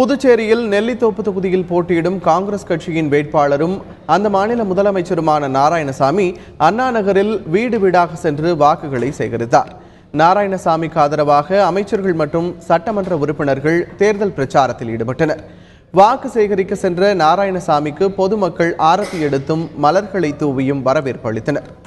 புதுச்சேரியில் நெல்லித்தோப்பு தொகுதியில் போட்டியிடும் காங்கிரஸ் கட்சியின் வேட்பாளரும் அந்த மாநில முதலமைச்சருமான நாராயணசாமி அண்ணா நகரில் வீடு வீடாக சென்று வாக்குகளை சேகரித்தார் நாராயணசாமிக்கு ஆதரவாக அமைச்சர்கள் மற்றும் சட்டமன்ற உறுப்பினர்கள் தேர்தல் பிரச்சாரத்தில் ஈடுபட்டனர் வாக்கு சேகரிக்க சென்ற நாராயணசாமிக்கு பொதுமக்கள் ஆரத்தி எடுத்தும் மலர்களை தூவியும் வரவேற்பு அளித்தனர்